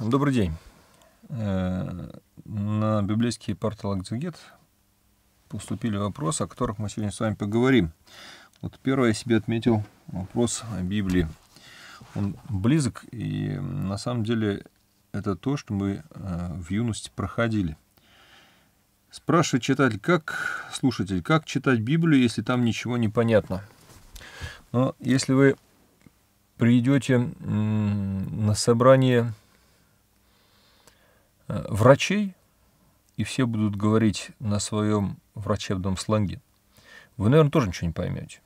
Добрый день. Э, на библейский портал Акзагет поступили вопросы, о которых мы сегодня с вами поговорим. Вот первое я себе отметил вопрос о Библии. Он близок, и на самом деле это то, что мы э, в юности проходили. Спрашивает читатель, как, слушатель, как читать Библию, если там ничего не понятно? Но если вы придете на собрание Э, врачей, и все будут говорить на своем врачебном сленге, вы, наверное, тоже ничего не поймете.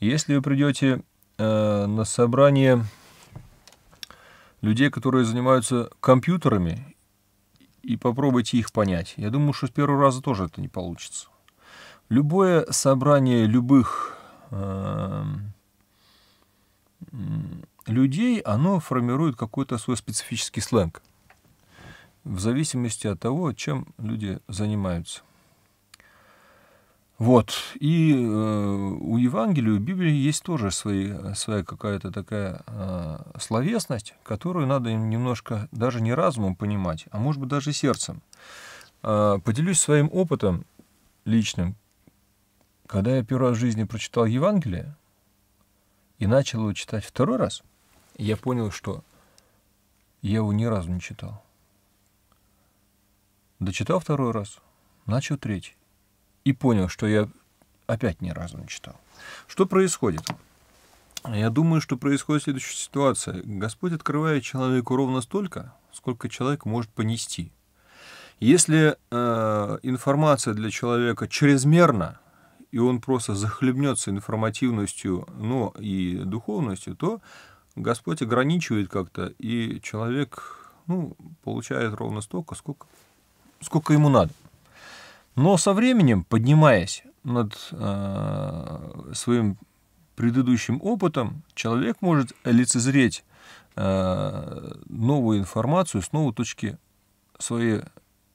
Если вы придете э, на собрание людей, которые занимаются компьютерами, и попробуйте их понять, я думаю, что с первого раза тоже это не получится. Любое собрание любых э, людей, оно формирует какой-то свой специфический сленг в зависимости от того, чем люди занимаются. Вот. И э, у Евангелия, у Библии есть тоже свои, своя какая-то такая э, словесность, которую надо немножко даже не разумом понимать, а может быть даже сердцем. Э, поделюсь своим опытом личным. Когда я первый раз в жизни прочитал Евангелие и начал его читать второй раз, я понял, что я его ни разу не читал. Дочитал второй раз, начал третий. И понял, что я опять ни разу не читал. Что происходит? Я думаю, что происходит следующая ситуация. Господь открывает человеку ровно столько, сколько человек может понести. Если э, информация для человека чрезмерна, и он просто захлебнется информативностью, но ну, и духовностью, то Господь ограничивает как-то, и человек ну, получает ровно столько, сколько сколько ему надо. Но со временем, поднимаясь над э, своим предыдущим опытом, человек может лицезреть э, новую информацию с новой точки своей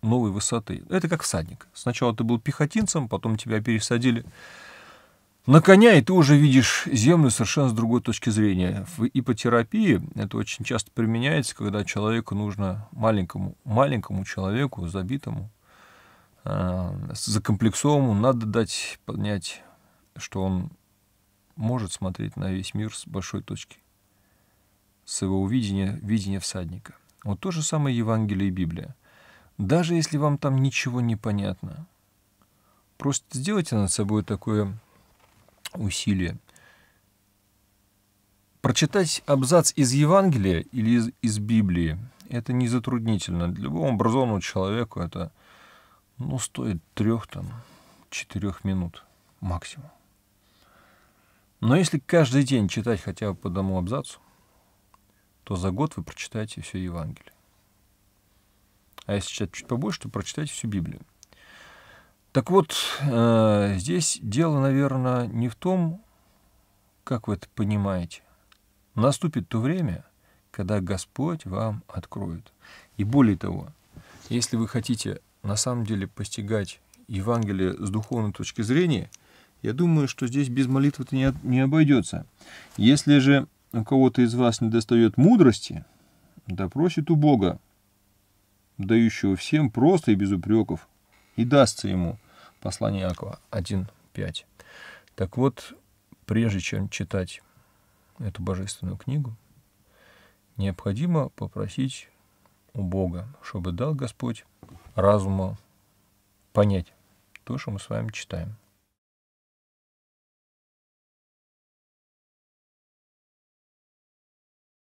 новой высоты. Это как всадник. Сначала ты был пехотинцем, потом тебя пересадили на коня, и ты уже видишь землю совершенно с другой точки зрения. В ипотерапии это очень часто применяется, когда человеку нужно, маленькому, маленькому человеку, забитому, э, закомплексованному, надо дать понять, что он может смотреть на весь мир с большой точки, с его видения, видения всадника. Вот то же самое Евангелие и Библия. Даже если вам там ничего не понятно, просто сделайте над собой такое усилия. Прочитать абзац из Евангелия или из, из Библии – это не затруднительно. Для любого образованного человеку это ну, стоит трех, там, четырех минут максимум. Но если каждый день читать хотя бы по одному абзацу, то за год вы прочитаете все Евангелие. А если читать чуть побольше, то прочитайте всю Библию. Так вот, э, здесь дело, наверное, не в том, как вы это понимаете. Наступит то время, когда Господь вам откроет. И более того, если вы хотите на самом деле постигать Евангелие с духовной точки зрения, я думаю, что здесь без молитвы это не, обойдется. Если же у кого-то из вас не достает мудрости, просит у Бога, дающего всем просто и без упреков, и дастся ему – Послание Иакова 1.5. Так вот, прежде чем читать эту божественную книгу, необходимо попросить у Бога, чтобы дал Господь разума понять то, что мы с вами читаем.